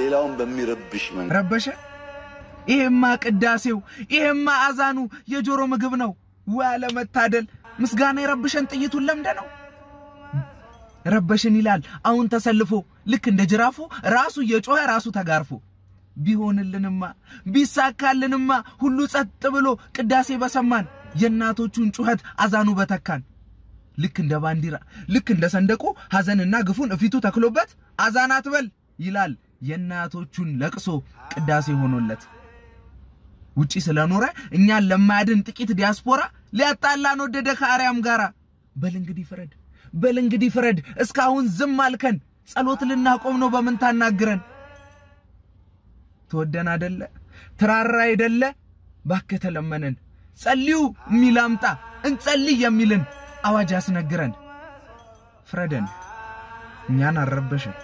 ሌላውን በሚረብሽ መንገድ ረበሸ። ይሄማ ቅዳሴው፣ ይሄማ አዛኑ የጆሮ ምግብ ነው። ለመታደል ምስጋና የረብሸን ጥይቱን ለምደ ነው ረበሽን ይላል። አሁን ተሰልፎ ልክ እንደ ጅራፉ ራሱ እየጮኸ ራሱ ተጋርፎ ቢሆንልንማ ቢሳካልንማ ሁሉ ጸጥ ብሎ ቅዳሴ በሰማን የእናቶቹን ጩኸት አዛኑ በተካን ልክ እንደ ባንዲራ ልክ እንደ ሰንደቁ ሐዘንና ግፉን እፊቱ ተክሎበት አዛናት በል ይላል የእናቶቹን ለቅሶ ቅዳሴ ሆኖለት ውጪ ስለኖረ እኛን ለማያድን ጥቂት ዲያስፖራ ሊያጣላን ወደደ ከአርያም ጋራ። በል እንግዲህ ፍረድ፣ በል እንግዲህ ፍረድ። እስካሁን ዝም አልከን። ጸሎት ልናቆም ነው፣ በምን ታናግረን? ተወደን አይደለ ትራራ አይደለ ባከ ተለመነን። ጸልዩ የሚል አምጣ እንጸልይ የሚልን አዋጅ አስነግረን። ፍረደን፣ እኛን አረበሽን